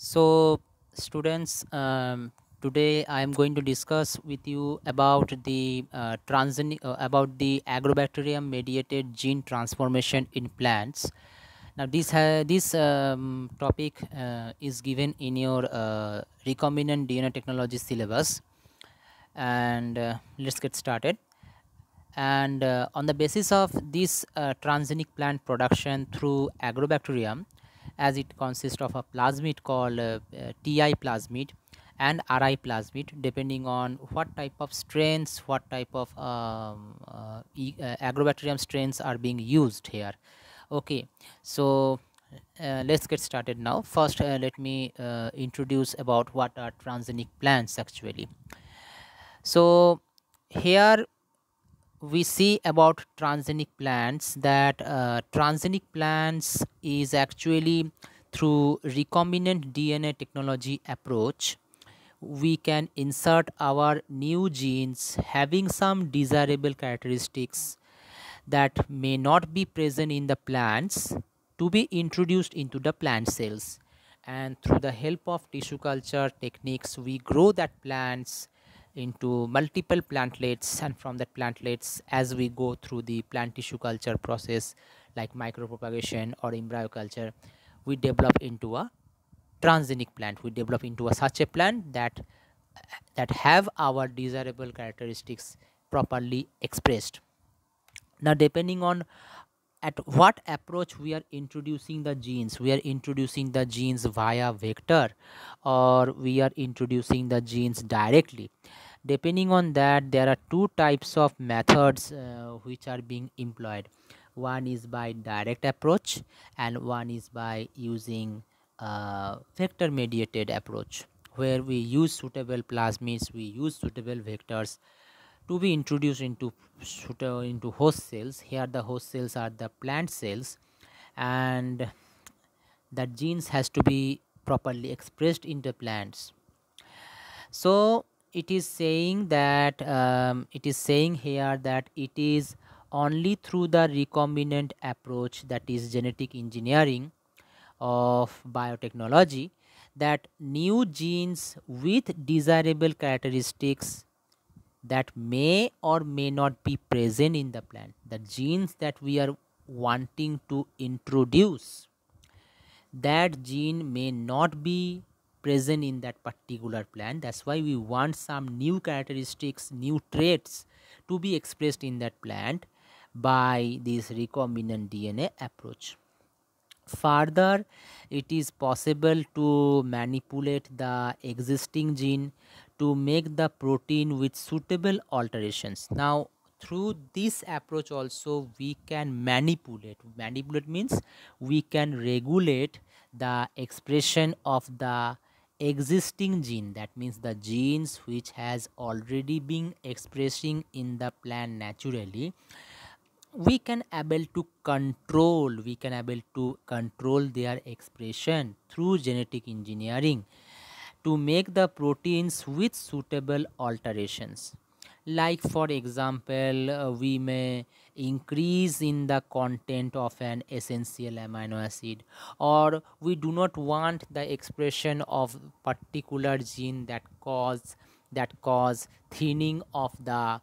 so students um, today i am going to discuss with you about the uh, uh, about the agrobacterium mediated gene transformation in plants now this uh, this um, topic uh, is given in your uh, recombinant dna technology syllabus and uh, let's get started and on the basis of this transgenic plant production through agrobacterium as it consists of a plasmid called uh, uh, TI plasmid and RI plasmid depending on what type of strains, what type of um, uh, e uh, agrobacterium strains are being used here. Okay, so uh, let's get started now. First, uh, let me introduce about what are transgenic plants actually. So here we see about transgenic plants that uh, transgenic plants is actually through recombinant DNA technology approach we can insert our new genes having some desirable characteristics that may not be present in the plants to be introduced into the plant cells and through the help of tissue culture techniques we grow that plants into multiple plantlets and from that plantlets as we go through the plant tissue culture process like micropropagation or embryo culture we develop into a transgenic plant we develop into a such a plant that that have our desirable characteristics properly expressed now depending on at what approach we are introducing the genes we are introducing the genes via vector or we are introducing the genes directly depending on that there are two types of methods uh, which are being employed one is by direct approach and one is by using uh, vector mediated approach where we use suitable plasmids we use suitable vectors to be introduced into uh, into host cells here the host cells are the plant cells and the genes has to be properly expressed in the plants so it is saying that um, it is saying here that it is only through the recombinant approach that is genetic engineering of biotechnology that new genes with desirable characteristics that may or may not be present in the plant the genes that we are wanting to introduce that gene may not be present in that particular plan that's why we want some new characteristics new traits to be expressed in that plant by this recombinant DNA approach further it is possible to manipulate the existing gene to make the protein with suitable alterations now through this approach also we can manipulate manipulate means we can regulate the expression of the existing gene that means the genes which has already been expressing in the plant naturally we can able to control we can able to control their expression through genetic engineering to make the proteins with suitable alterations like for example uh, we may increase in the content of an essential amino acid or we do not want the expression of particular gene that cause that cause thinning of the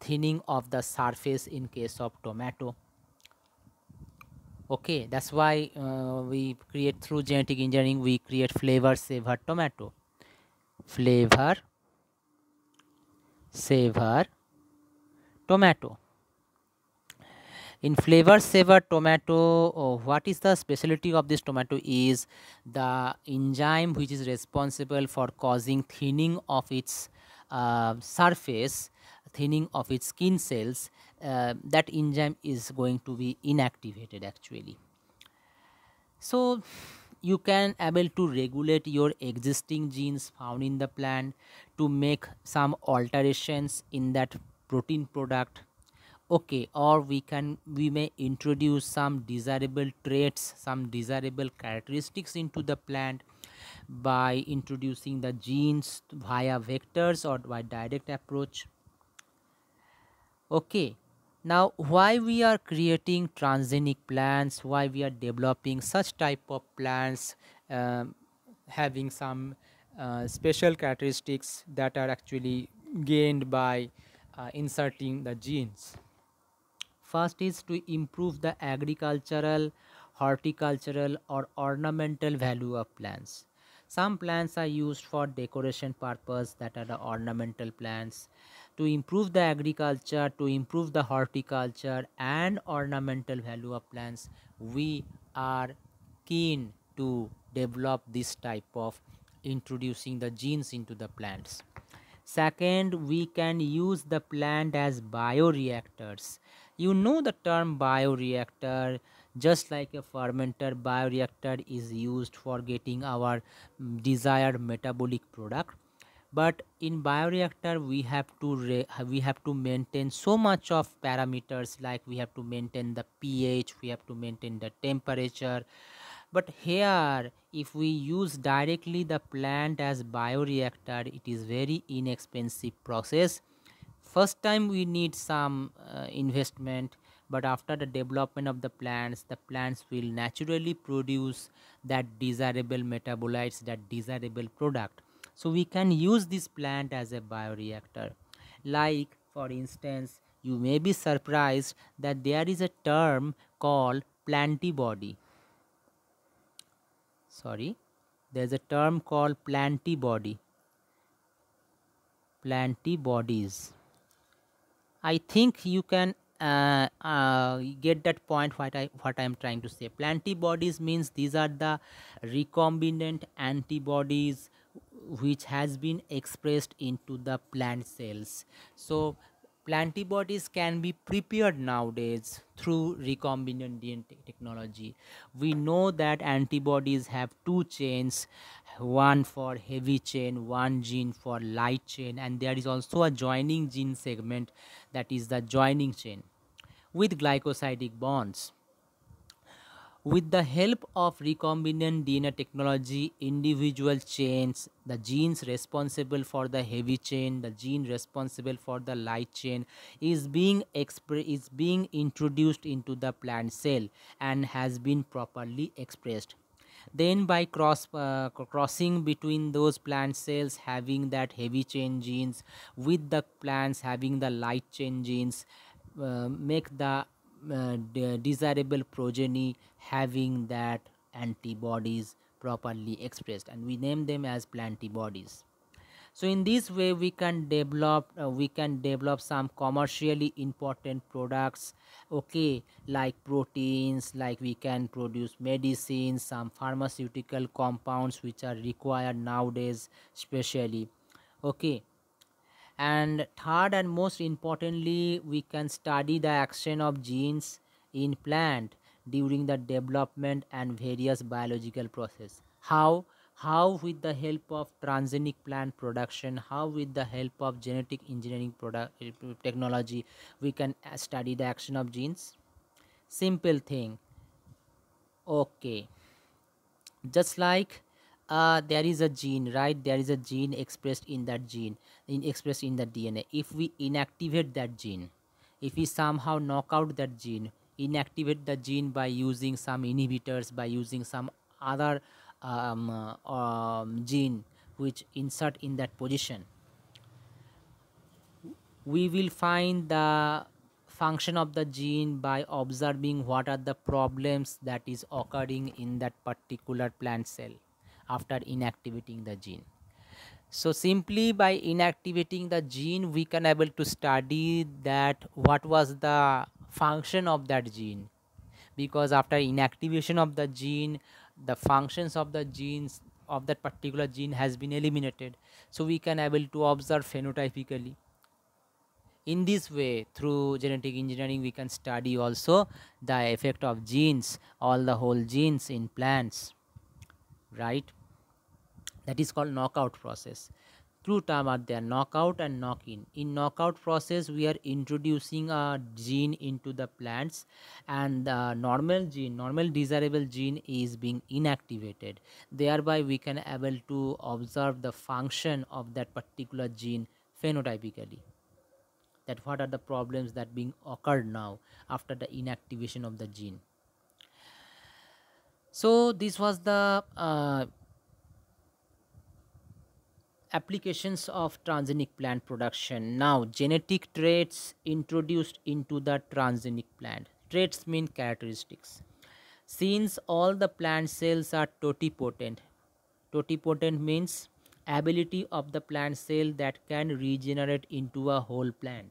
thinning of the surface in case of tomato okay that's why uh, we create through genetic engineering we create flavor saver tomato flavor saver tomato in flavor saver tomato oh, what is the specialty of this tomato is the enzyme which is responsible for causing thinning of its uh, surface thinning of its skin cells uh, that enzyme is going to be inactivated actually so you can able to regulate your existing genes found in the plant to make some alterations in that protein product okay or we can we may introduce some desirable traits some desirable characteristics into the plant by introducing the genes via vectors or by direct approach okay now why we are creating transgenic plants why we are developing such type of plants um, having some uh, special characteristics that are actually gained by uh, inserting the genes First is to improve the agricultural, horticultural or ornamental value of plants. Some plants are used for decoration purpose that are the ornamental plants. To improve the agriculture, to improve the horticulture and ornamental value of plants, we are keen to develop this type of introducing the genes into the plants second we can use the plant as bioreactors you know the term bioreactor just like a fermenter bioreactor is used for getting our mm, desired metabolic product but in bioreactor we have to we have to maintain so much of parameters like we have to maintain the ph we have to maintain the temperature but here if we use directly the plant as bioreactor it is very inexpensive process first time we need some uh, investment but after the development of the plants the plants will naturally produce that desirable metabolites that desirable product so we can use this plant as a bioreactor like for instance you may be surprised that there is a term called plantibody sorry there's a term called plantibody plantibodies I think you can uh, uh, get that point what I what I am trying to say. Plantibodies means these are the recombinant antibodies which has been expressed into the plant cells. So plantibodies can be prepared nowadays through recombinant DNA technology. We know that antibodies have two chains one for heavy chain one gene for light chain and there is also a joining gene segment that is the joining chain with glycosidic bonds with the help of recombinant DNA technology, individual chains, the genes responsible for the heavy chain, the gene responsible for the light chain is being, is being introduced into the plant cell and has been properly expressed then by cross uh, crossing between those plant cells having that heavy chain genes with the plants having the light chain genes uh, make the uh, de desirable progeny having that antibodies properly expressed and we name them as plantibodies so in this way we can develop uh, we can develop some commercially important products okay like proteins like we can produce medicines some pharmaceutical compounds which are required nowadays especially okay and third and most importantly we can study the action of genes in plant during the development and various biological process how how with the help of transgenic plant production how with the help of genetic engineering product eh, technology we can uh, study the action of genes simple thing okay just like uh, there is a gene right there is a gene expressed in that gene in expressed in the dna if we inactivate that gene if we somehow knock out that gene inactivate the gene by using some inhibitors by using some other um, uh, um, gene which insert in that position we will find the function of the gene by observing what are the problems that is occurring in that particular plant cell after inactivating the gene so simply by inactivating the gene we can able to study that what was the function of that gene because after inactivation of the gene the functions of the genes of that particular gene has been eliminated so we can able to observe phenotypically in this way through genetic engineering we can study also the effect of genes all the whole genes in plants right that is called knockout process through term are there knockout and knock in in knockout process we are introducing a gene into the plants and the normal gene normal desirable gene is being inactivated thereby we can able to observe the function of that particular gene phenotypically that what are the problems that being occurred now after the inactivation of the gene so this was the uh, applications of transgenic plant production. Now, genetic traits introduced into the transgenic plant. Traits mean characteristics. Since all the plant cells are totipotent, totipotent means ability of the plant cell that can regenerate into a whole plant.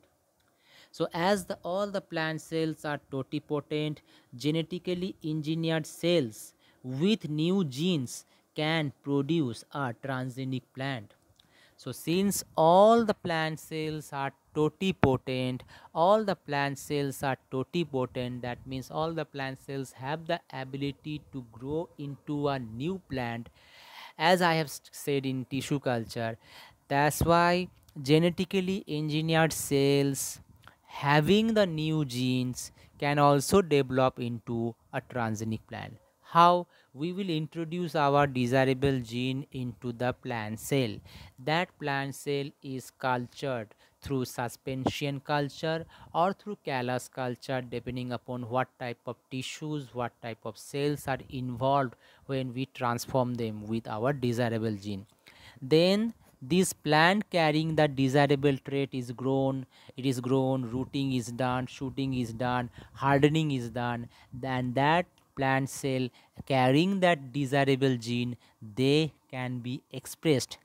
So as the, all the plant cells are totipotent, genetically engineered cells with new genes can produce a transgenic plant. So since all the plant cells are totipotent, all the plant cells are totipotent, that means all the plant cells have the ability to grow into a new plant as I have said in tissue culture. That's why genetically engineered cells having the new genes can also develop into a transgenic plant. How? we will introduce our desirable gene into the plant cell. That plant cell is cultured through suspension culture or through callus culture depending upon what type of tissues, what type of cells are involved when we transform them with our desirable gene. Then this plant carrying the desirable trait is grown it is grown rooting is done shooting is done hardening is done then that plant cell carrying that desirable gene they can be expressed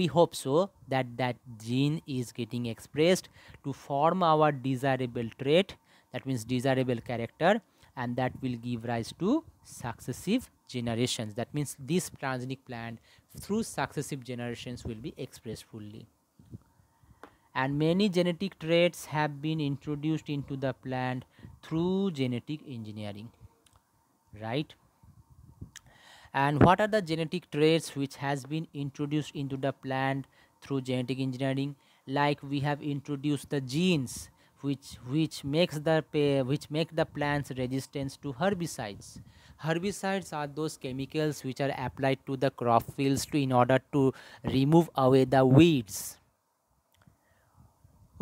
we hope so that that gene is getting expressed to form our desirable trait that means desirable character and that will give rise to successive generations that means this transgenic plant through successive generations will be expressed fully and many genetic traits have been introduced into the plant through genetic engineering right and what are the genetic traits which has been introduced into the plant through genetic engineering like we have introduced the genes which which makes the which make the plants resistant to herbicides herbicides are those chemicals which are applied to the crop fields to in order to remove away the weeds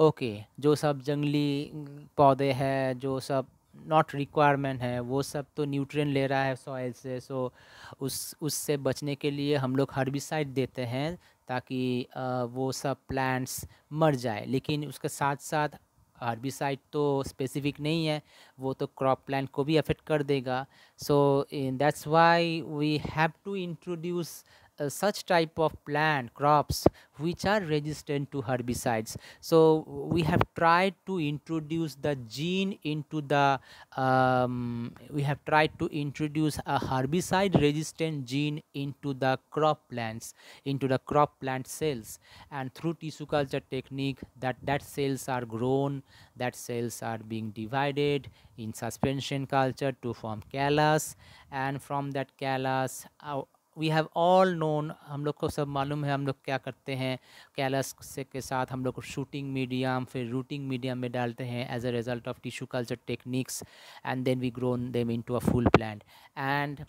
okay okay, जो सब जंगली पौधे हैं जो सब not requirement है वो सब तो न्यूट्रिएंट ले रहा है सॉइल से सो उस उससे बचने के लिए हम लोग हर्बिसाइड देते हैं ताकि वो सब प्लांट्स मर जाए लेकिन उसके साथ साथ हर्बिसाइड तो स्पेसिफिक नहीं है वो तो क्रॉप प्लान को भी अफेक्ट कर देगा so that's why we have to introduce uh, such type of plant crops which are resistant to herbicides so we have tried to introduce the gene into the um, we have tried to introduce a herbicide resistant gene into the crop plants into the crop plant cells and through tissue culture technique that that cells are grown that cells are being divided in suspension culture to form callus and from that callus uh, we have all known हम लोग को सब मालूम है हम लोग क्या करते हैं कैलस से के साथ हम लोग शूटिंग मीडियम फिर रूटिंग मीडियम में डालते हैं as a result of tissue culture techniques and then we grown them into a full plant and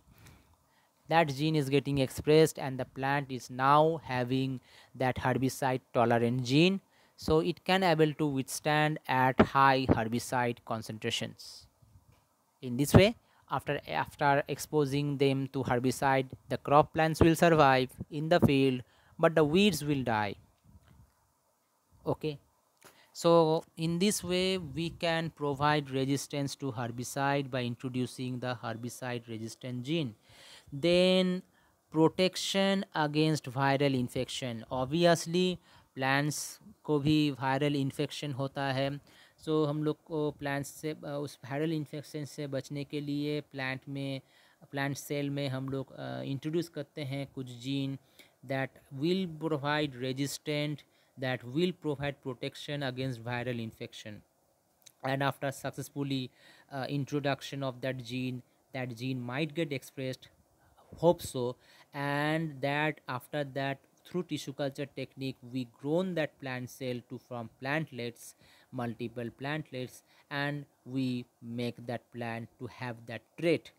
that gene is getting express and the plan is now having that herbicide tolerant gene so it can able to withstand at high herbicide concentration in this way After, after exposing them to herbicide, the crop plants will survive in the field, but the weeds will die. Okay. So in this way, we can provide resistance to herbicide by introducing the herbicide resistant gene. Then protection against viral infection. Obviously, plants co भी viral infection होता है सो so, हम लोग को plants से उस viral infection से बचने के लिए प्लांट में प्लांट सेल में हम लोग इंट्रोड्यूस करते हैं कुछ gene that will provide resistant that will provide protection against viral infection and after successfully introduction of that gene that gene might get expressed hope so and that after that through tissue culture technique we grown that plant cell to from plantlets multiple plantlets and we make that plant to have that trait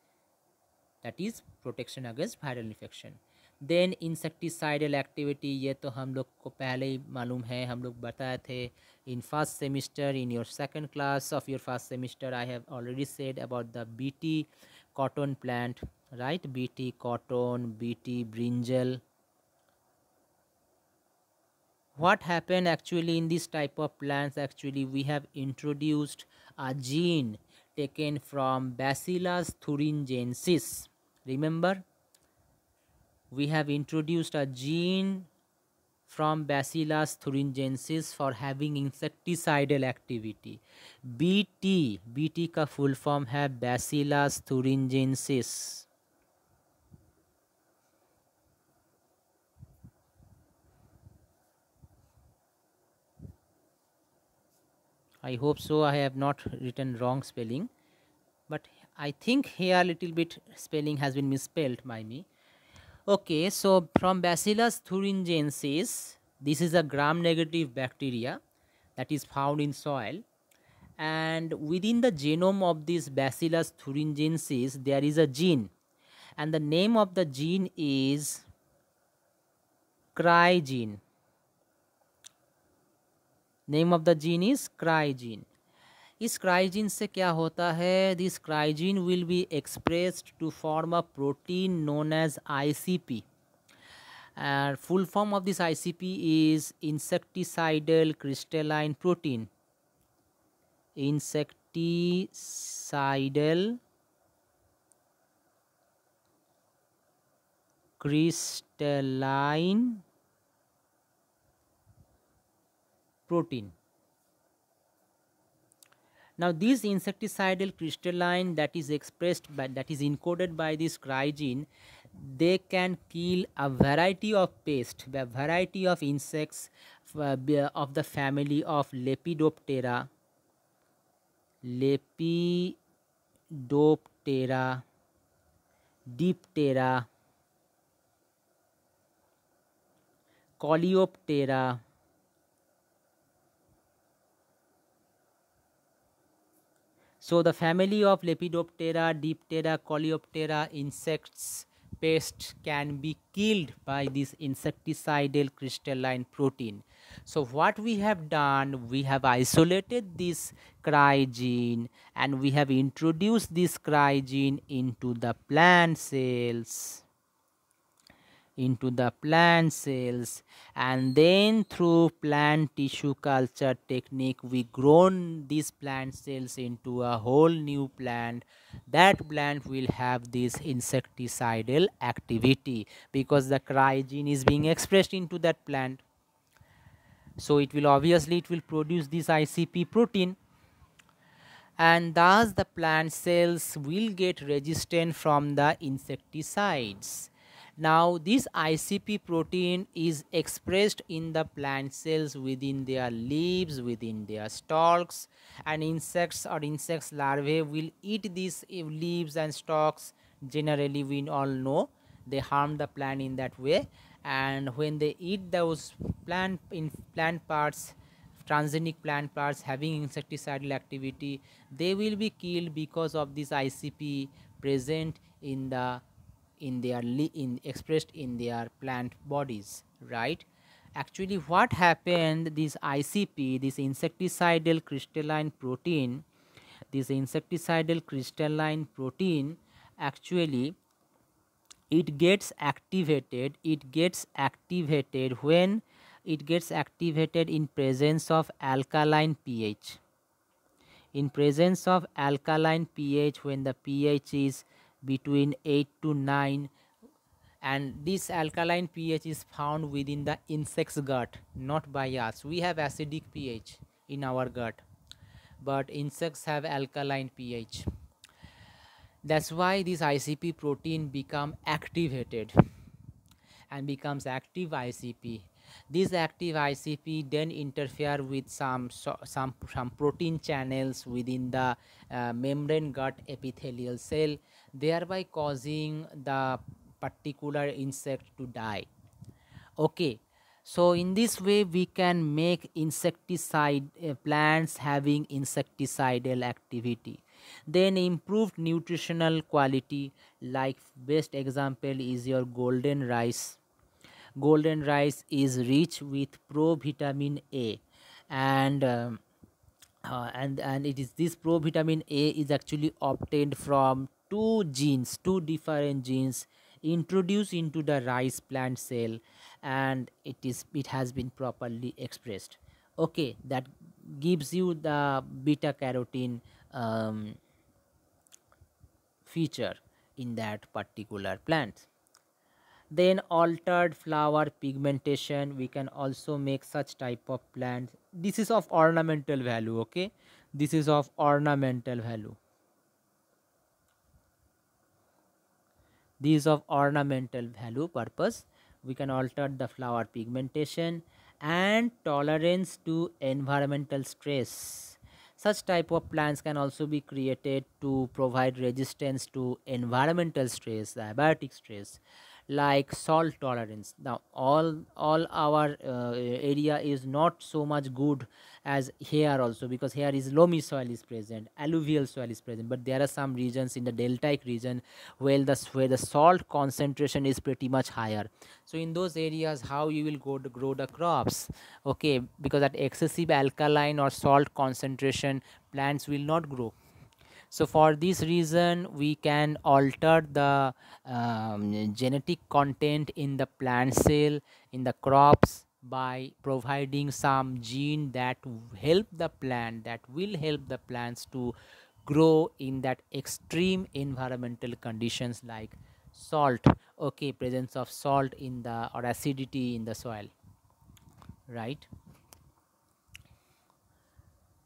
that is protection against viral infection then insecticidal activity ye to hum ko pehle hi malum hai hum log the in first semester in your second class of your first semester i have already said about the bt cotton plant right bt cotton bt brinjal what happened actually in this type of plants actually we have introduced a gene taken from bacillus thuringiensis remember we have introduced a gene from bacillus thuringiensis for having insecticidal activity bt bt ka full form है bacillus thuringiensis I hope so I have not written wrong spelling but I think here little bit spelling has been misspelled by me. Okay, so from Bacillus thuringiensis, this is a gram-negative bacteria that is found in soil. And within the genome of this Bacillus thuringiensis, there is a gene. And the name of the gene is cry gene. Name of the gene is cry gene इस cry gene से क्या होता है this cry gene will be expressed to form a protein known as ICP and full form of this ICP is insecticidal crystalline protein insecticidal crystalline protein. Now this insecticidal crystalline that is expressed by that is encoded by this cryogene they can kill a variety of pests, a variety of insects uh, of the family of Lepidoptera, Lepidoptera, Diptera, Coleoptera, So the family of Lepidoptera, Diptera, Coleoptera insects pest can be killed by this insecticidal crystalline protein. So what we have done, we have isolated this cryogene and we have introduced this cryogene into the plant cells into the plant cells and then through plant tissue culture technique we grown these plant cells into a whole new plant that plant will have this insecticidal activity because the cryogen is being expressed into that plant so it will obviously it will produce this icp protein and thus the plant cells will get resistant from the insecticides now this ICP protein is expressed in the plant cells within their leaves, within their stalks and insects or insects larvae will eat these leaves and stalks generally we all know they harm the plant in that way and when they eat those plant in plant parts transgenic plant parts having insecticidal activity they will be killed because of this ICP present in the in their in expressed in their plant bodies right actually what happened this icp this insecticidal crystalline protein this insecticidal crystalline protein actually it gets activated it gets activated when it gets activated in presence of alkaline ph in presence of alkaline ph when the ph is between 8 to 9 and this alkaline pH is found within the insect's gut not by us we have acidic pH in our gut but insects have alkaline pH that's why this ICP protein become activated and becomes active ICP this active ICP then interfere with some some some protein channels within the uh, membrane gut epithelial cell thereby causing the particular insect to die okay so in this way we can make insecticide uh, plants having insecticidal activity then improved nutritional quality like best example is your golden rice golden rice is rich with pro vitamin a and um, uh, and and it is this pro vitamin a is actually obtained from two genes two different genes introduced into the rice plant cell and it is it has been properly expressed okay that gives you the beta carotene um, feature in that particular plant then altered flower pigmentation we can also make such type of plants this is of ornamental value okay this is of ornamental value these of ornamental value purpose we can alter the flower pigmentation and tolerance to environmental stress such type of plants can also be created to provide resistance to environmental stress the abiotic stress like salt tolerance now all all our uh, area is not so much good as here also because here is loamy soil is present alluvial soil is present but there are some regions in the deltaic region where the where the salt concentration is pretty much higher so in those areas how you will go to grow the crops okay because at excessive alkaline or salt concentration plants will not grow so for this reason we can alter the um, genetic content in the plant cell in the crops by providing some gene that help the plant that will help the plants to grow in that extreme environmental conditions like salt okay presence of salt in the or acidity in the soil right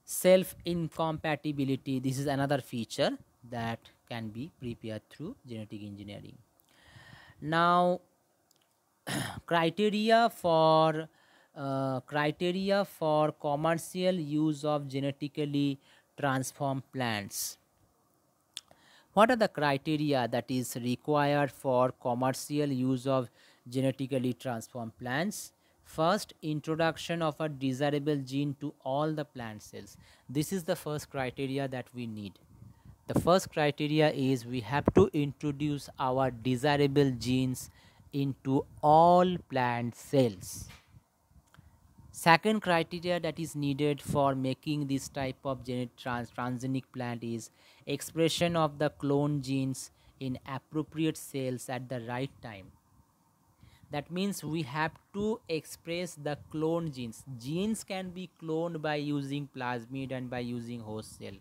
self incompatibility this is another feature that can be prepared through genetic engineering now criteria for uh, criteria for commercial use of genetically transformed plants what are the criteria that is required for commercial use of genetically transformed plants first introduction of a desirable gene to all the plant cells this is the first criteria that we need the first criteria is we have to introduce our desirable genes into all plant cells. Second criteria that is needed for making this type of trans transgenic plant is expression of the clone genes in appropriate cells at the right time. That means we have to express the clone genes. Genes can be cloned by using plasmid and by using host cell.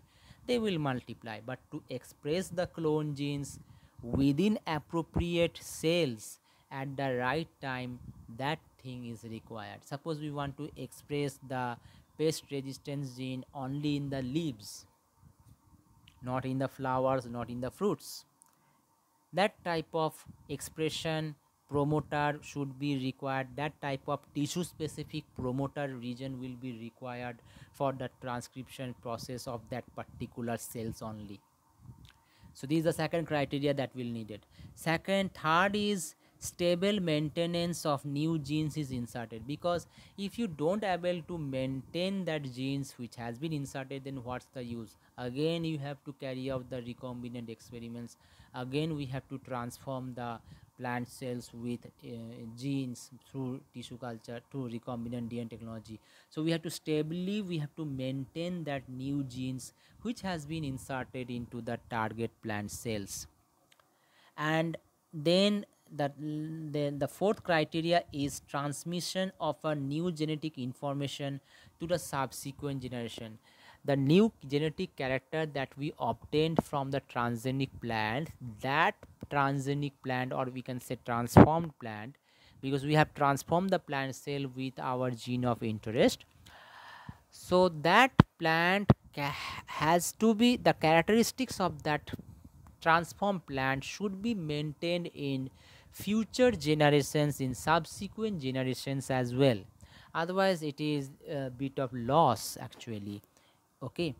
They will multiply but to express the clone genes within appropriate cells at the right time that thing is required suppose we want to express the pest resistance gene only in the leaves not in the flowers not in the fruits that type of expression promoter should be required that type of tissue specific promoter region will be required for the transcription process of that particular cells only so this is the second criteria that will needed second third is stable maintenance of new genes is inserted because if you don't able to maintain that genes which has been inserted then what's the use again you have to carry out the recombinant experiments again we have to transform the plant cells with uh, genes through tissue culture through recombinant DNA technology so we have to stably we have to maintain that new genes which has been inserted into the target plant cells and then that the the fourth criteria is transmission of a new genetic information to the subsequent generation the new genetic character that we obtained from the transgenic plant that transgenic plant or we can say transformed plant because we have transformed the plant cell with our gene of interest so that plant has to be the characteristics of that transformed plant should be maintained in future generations in subsequent generations as well otherwise it is a bit of loss actually okay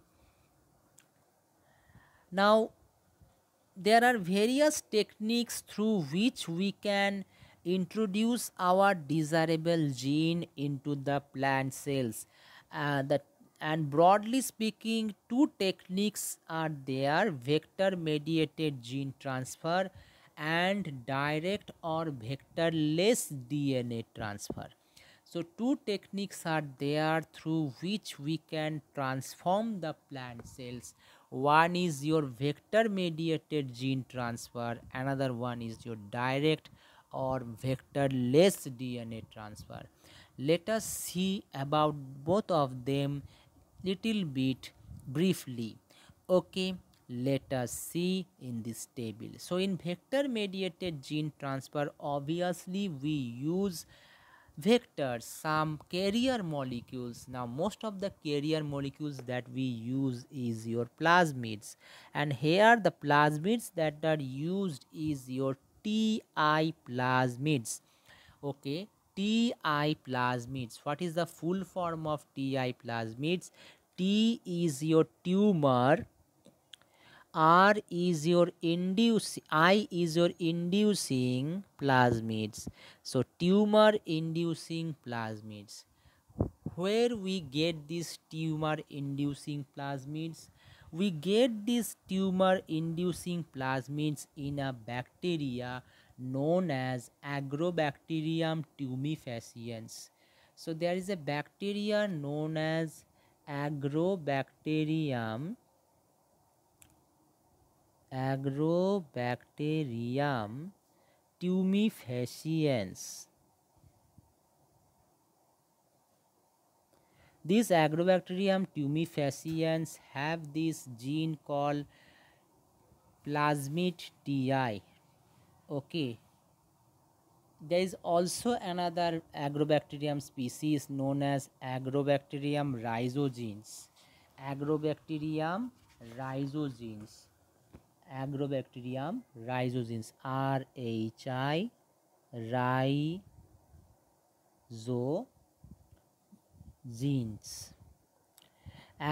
now there are various techniques through which we can introduce our desirable gene into the plant cells uh, the, and broadly speaking two techniques are there vector mediated gene transfer and direct or vectorless DNA transfer. So two techniques are there through which we can transform the plant cells. One is your vector mediated gene transfer, another one is your direct or vectorless DNA transfer. Let us see about both of them little bit briefly. Okay. Let us see in this table. So in vector mediated gene transfer obviously we use vectors some carrier molecules now most of the carrier molecules that we use is your plasmids and here the plasmids that are used is your TI plasmids okay TI plasmids what is the full form of TI plasmids T is your tumor R is your inducing, I is your inducing plasmids. So tumor inducing plasmids. Where we get these tumor inducing plasmids? We get these tumor inducing plasmids in a bacteria known as Agrobacterium tumefaciens. So there is a bacteria known as Agrobacterium Agrobacterium tumefaciens. These Agrobacterium tumefaciens have this gene called plasmid TI. Okay. There is also another Agrobacterium species known as Agrobacterium rhizogenes. Agrobacterium rhizogenes agrobacterium rhizogenes r h i genes).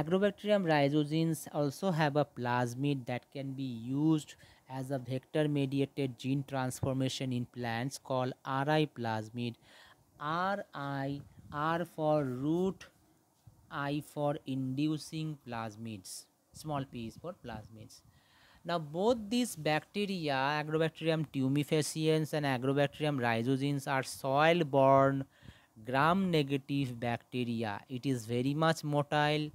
agrobacterium rhizogenes also have a plasmid that can be used as a vector mediated gene transformation in plants called ri plasmid ri r for root i for inducing plasmids small p is for plasmids now both these bacteria, Agrobacterium tumefaciens and Agrobacterium rhizogenes are soil-borne gram-negative bacteria. It is very much motile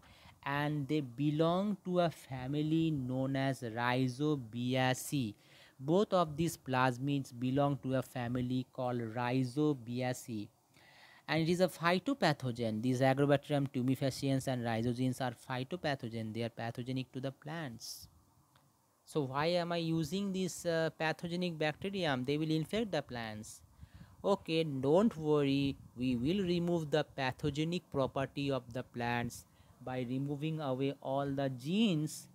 and they belong to a family known as Rhizobiaceae. Both of these plasmids belong to a family called Rhizobiaceae and it is a phytopathogen. These Agrobacterium tumefaciens and rhizogenes are phytopathogen. They are pathogenic to the plants so why am i using this uh, pathogenic bacterium they will infect the plants okay don't worry we will remove the pathogenic property of the plants by removing away all the genes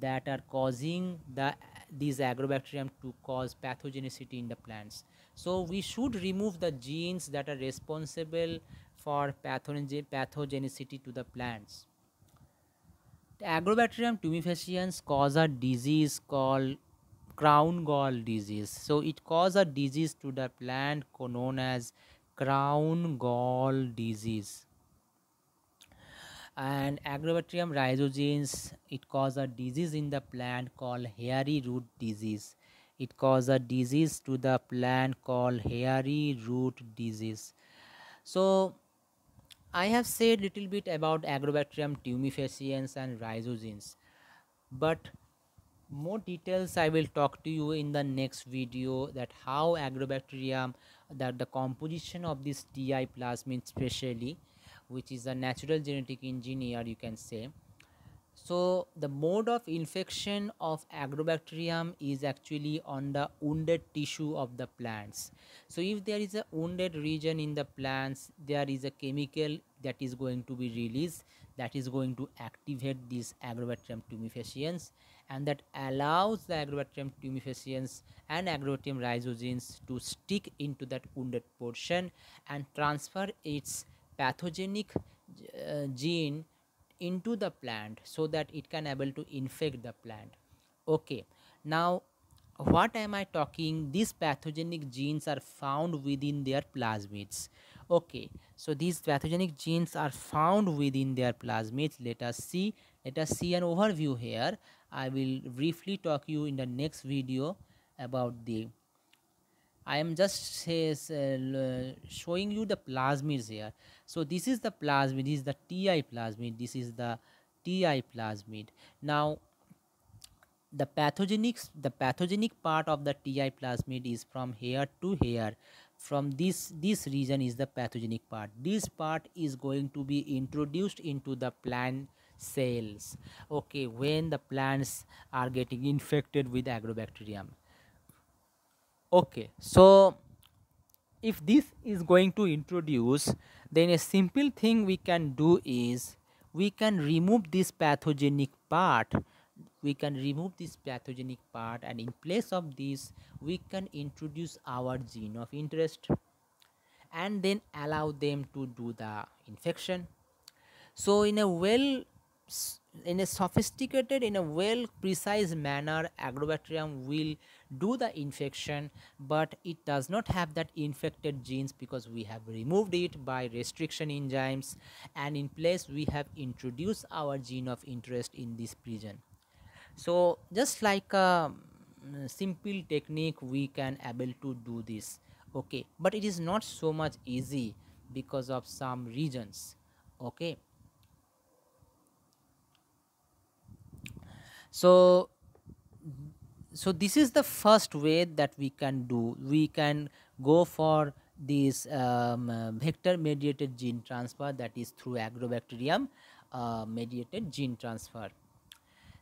that are causing the these agrobacterium to cause pathogenicity in the plants so we should remove the genes that are responsible for pathogen pathogenicity to the plants Agrobacterium tumefaciens cause a disease called crown gall disease. So it causes a disease to the plant known as crown gall disease. And Agrobacterium rhizogenes, it causes a disease in the plant called hairy root disease. It causes a disease to the plant called hairy root disease. So I have said little bit about Agrobacterium tumefaciens and rhizogenes, but more details I will talk to you in the next video that how Agrobacterium that the composition of this TI plasmid especially which is a natural genetic engineer you can say so the mode of infection of agrobacterium is actually on the wounded tissue of the plants. So if there is a wounded region in the plants, there is a chemical that is going to be released that is going to activate these agrobacterium tumefaciens and that allows the agrobacterium tumefaciens and agrobacterium rhizogenes to stick into that wounded portion and transfer its pathogenic uh, gene into the plant so that it can able to infect the plant okay now what am i talking these pathogenic genes are found within their plasmids okay so these pathogenic genes are found within their plasmids let us see let us see an overview here i will briefly talk you in the next video about the i am just says, uh, showing you the plasmids here so this is the plasmid this is the ti plasmid this is the ti plasmid now the pathogenic the pathogenic part of the ti plasmid is from here to here from this this region is the pathogenic part this part is going to be introduced into the plant cells okay when the plants are getting infected with agrobacterium okay so if this is going to introduce then a simple thing we can do is we can remove this pathogenic part we can remove this pathogenic part and in place of this we can introduce our gene of interest and then allow them to do the infection so in a well in a sophisticated in a well precise manner agrobacterium will do the infection but it does not have that infected genes because we have removed it by restriction enzymes and in place we have introduced our gene of interest in this region so just like a mm, simple technique we can able to do this okay but it is not so much easy because of some regions okay so so this is the first way that we can do we can go for this um, uh, vector mediated gene transfer that is through agrobacterium uh, mediated gene transfer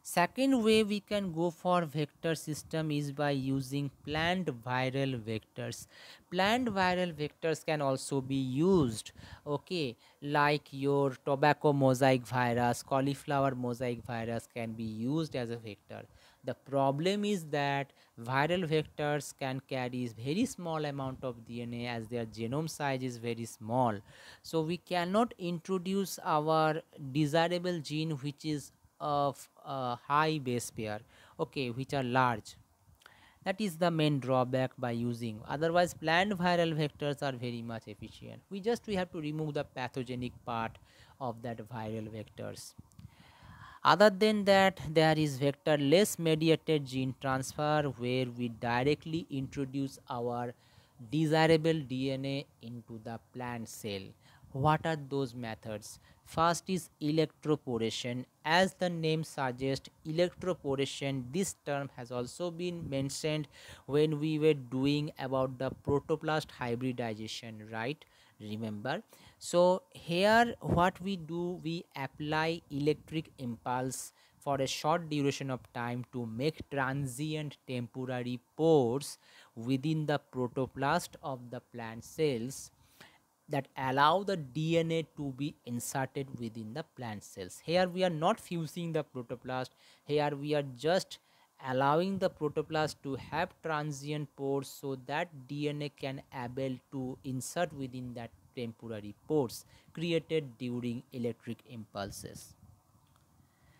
Second way we can go for vector system is by using plant viral vectors. Plant viral vectors can also be used, okay, like your tobacco mosaic virus, cauliflower mosaic virus can be used as a vector. The problem is that viral vectors can carry very small amount of DNA as their genome size is very small. So we cannot introduce our desirable gene which is of uh, high base pair okay which are large that is the main drawback by using otherwise planned viral vectors are very much efficient we just we have to remove the pathogenic part of that viral vectors other than that there is vector-less mediated gene transfer where we directly introduce our desirable DNA into the plant cell what are those methods First is electroporation. As the name suggests, electroporation, this term has also been mentioned when we were doing about the protoplast hybridization, right? Remember? So here what we do, we apply electric impulse for a short duration of time to make transient temporary pores within the protoplast of the plant cells that allow the DNA to be inserted within the plant cells. Here we are not fusing the protoplast, here we are just allowing the protoplast to have transient pores so that DNA can able to insert within that temporary pores created during electric impulses.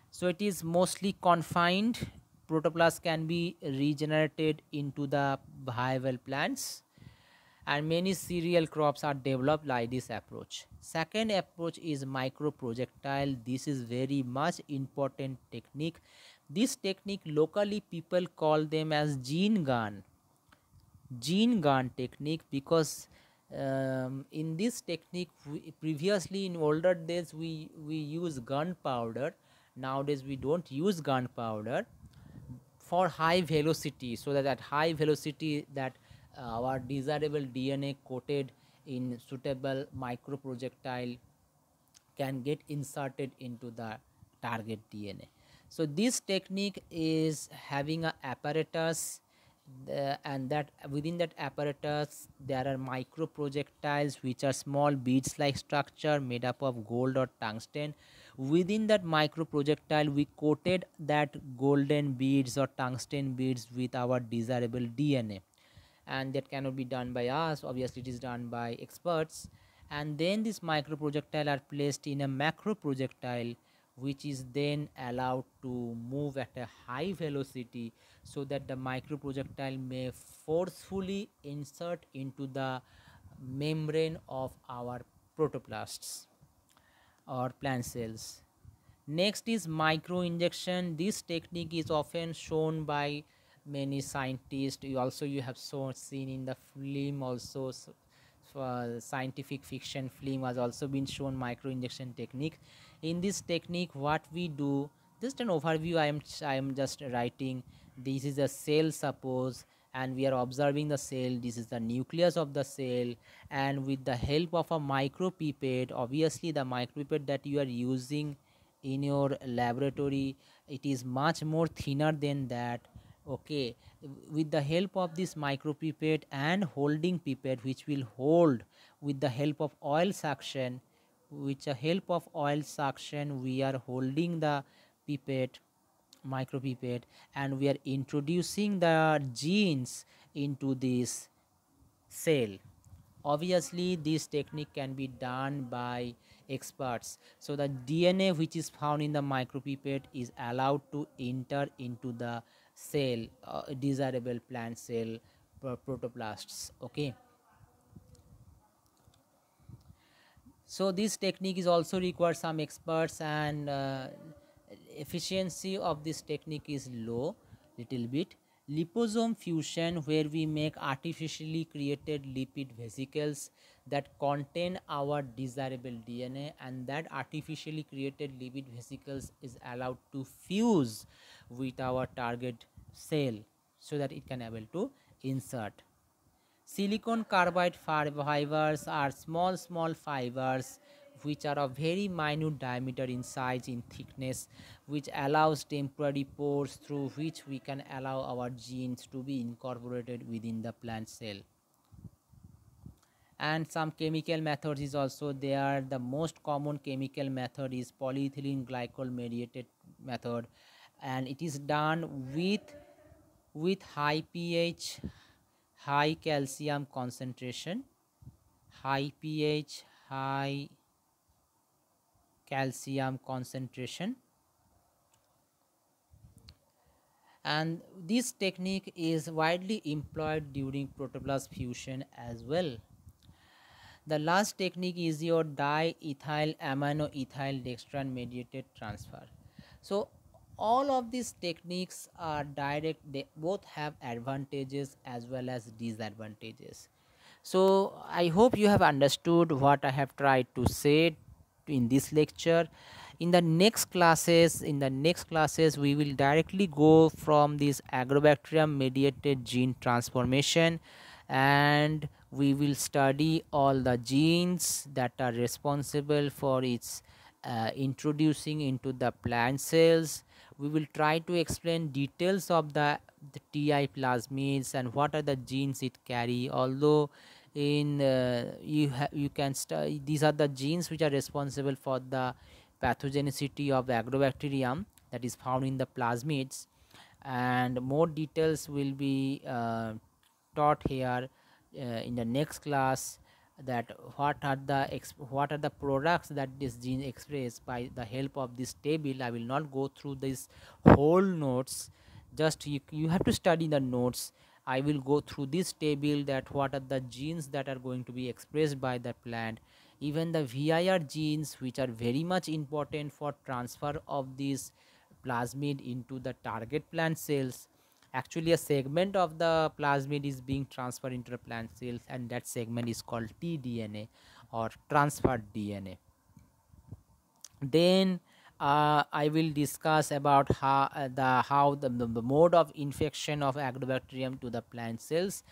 So it is mostly confined protoplast can be regenerated into the viable plants and many cereal crops are developed by this approach. Second approach is micro projectile. This is very much important technique. This technique locally people call them as gene gun. Gene gun technique because um, in this technique we, previously in older days we, we use gunpowder. Nowadays we don't use gunpowder for high velocity so that at high velocity that uh, our desirable DNA coated in suitable microprojectile can get inserted into the target DNA. So this technique is having a apparatus the, and that within that apparatus there are micro projectiles which are small beads like structure made up of gold or tungsten within that micro projectile we coated that golden beads or tungsten beads with our desirable dna and that cannot be done by us obviously it is done by experts and then this micro projectile are placed in a macro projectile which is then allowed to move at a high velocity so that the micro projectile may forcefully insert into the membrane of our protoplasts or plant cells next is micro injection this technique is often shown by many scientists you also you have so seen in the film also so, uh, scientific fiction film has also been shown micro injection technique in this technique what we do just an overview i am i am just writing this is a cell suppose and we are observing the cell this is the nucleus of the cell and with the help of a micropipette obviously the micropipette that you are using in your laboratory it is much more thinner than that okay with the help of this micro pipette and holding pipette which will hold with the help of oil suction with the help of oil suction we are holding the pipette micro pipette and we are introducing the genes into this cell obviously this technique can be done by experts so the dna which is found in the micro pipette is allowed to enter into the cell uh, desirable plant cell protoplasts okay so this technique is also required some experts and uh, efficiency of this technique is low little bit liposome fusion where we make artificially created lipid vesicles that contain our desirable DNA and that artificially created lipid vesicles is allowed to fuse with our target cell so that it can able to insert. Silicon carbide fibers are small small fibers which are of very minute diameter in size in thickness which allows temporary pores through which we can allow our genes to be incorporated within the plant cell and some chemical methods is also there the most common chemical method is polyethylene glycol mediated method and it is done with with high ph high calcium concentration high ph high calcium concentration and this technique is widely employed during protoplast fusion as well the last technique is your diethyl amino ethyl dextran mediated transfer. So all of these techniques are direct they both have advantages as well as disadvantages so i hope you have understood what i have tried to say in this lecture in the next classes in the next classes we will directly go from this agrobacterium mediated gene transformation and we will study all the genes that are responsible for its uh, introducing into the plant cells we will try to explain details of the, the ti plasmids and what are the genes it carry although in uh, you you can study these are the genes which are responsible for the pathogenicity of agrobacterium that is found in the plasmids and more details will be uh, taught here uh, in the next class that what are the what are the products that this gene express by the help of this table i will not go through this whole notes just you, you have to study the notes i will go through this table that what are the genes that are going to be expressed by the plant even the vir genes which are very much important for transfer of these plasmid into the target plant cells actually a segment of the plasmid is being transferred into the plant cells and that segment is called tDNA or transferred DNA. Then uh, I will discuss about how uh, the how the, the, the mode of infection of agrobacterium to the plant cells.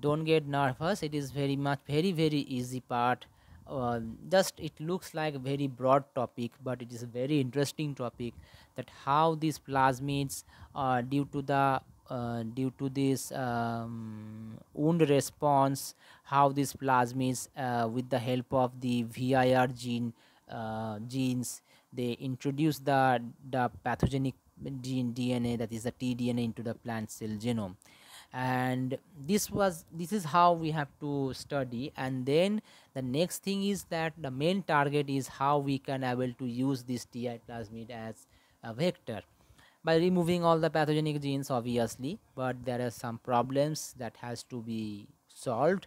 Don't get nervous. It is very much very very easy part uh, just it looks like a very broad topic but it is a very interesting topic that how these plasmids uh, due to the uh, due to this um, wound response how these plasmids uh, with the help of the vir gene uh, genes they introduce the the pathogenic gene dna that is the tdna into the plant cell genome and this was this is how we have to study and then the next thing is that the main target is how we can able to use this ti plasmid as a vector by removing all the pathogenic genes obviously but there are some problems that has to be solved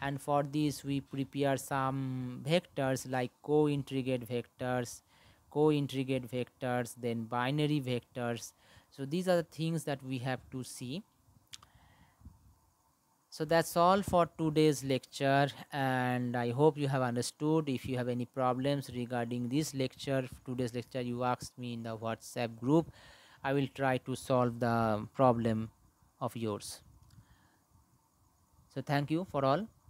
and for this we prepare some vectors like co integrate vectors co integrate vectors then binary vectors so these are the things that we have to see so that's all for today's lecture and i hope you have understood if you have any problems regarding this lecture today's lecture you asked me in the whatsapp group i will try to solve the problem of yours so thank you for all